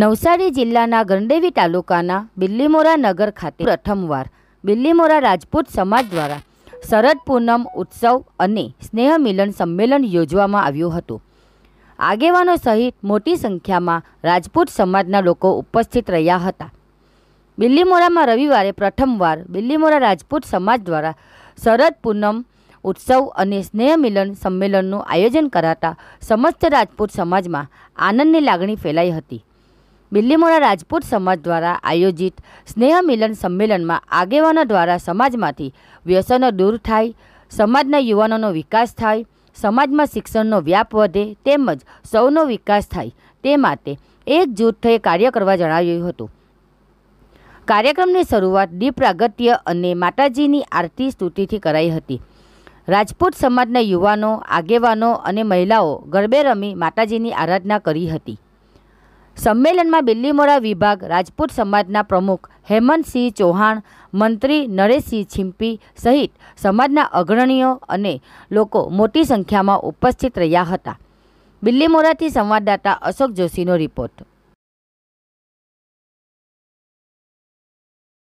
નવસારી જિલ્લાના ગંડેવી તાલુકાના બિલ્લીમોરા નગર ખાતે પ્રથમવાર બિલ્લીમોરા રાજપૂત સમાજ દ્વારા શરદ પૂનમ ઉત્સવ અને સ્નેહ મિલન સંમેલન યોજવામાં આવ્યું હતું આગેવાનો સહિત મોટી સંખ્યામાં રાજપૂત સમાજના લોકો ઉપસ્થિત રહ્યા હતા બિલ્લીમોરામાં રવિવારે પ્રથમવાર બિલ્લીમોરા રાજપૂત સમાજ દ્વારા શરદ પૂનમ ઉત્સવ અને સ્નેહ મિલન સંમેલનનું આયોજન કરાતા સમસ્ત રાજપૂત સમાજમાં આનંદની લાગણી ફેલાઈ હતી બિલ્લીમોરા રાજપૂત સમાજ દ્વારા આયોજિત સ્નેહમિલન સંમેલનમાં આગેવાનો દ્વારા સમાજમાંથી વ્યસનો દૂર થાય સમાજના યુવાનોનો વિકાસ થાય સમાજમાં શિક્ષણનો વ્યાપ વધે તેમજ સૌનો વિકાસ થાય તે માટે એકજૂથ થઈ કાર્ય કરવા જણાવ્યું હતું કાર્યક્રમની શરૂઆત દીપ પ્રાગટ્ય અને માતાજીની આરતી સ્તુતિથી કરાઈ હતી રાજપૂત સમાજના યુવાનો આગેવાનો અને મહિલાઓ ગરબે રમી માતાજીની આરાધના કરી હતી સંમેલનમાં બિલ્લીમોરા વિભાગ રાજપૂત સમાજના પ્રમુખ હેમંતસિંહ ચૌહાણ મંત્રી નરેશસિંહ છિમ્પી સહિત સમાજના અગ્રણીઓ અને લોકો મોટી સંખ્યામાં ઉપસ્થિત રહ્યા હતા બિલ્લીમોરાથી સંવાદદાતા અશોક જોશીનો રિપોર્ટ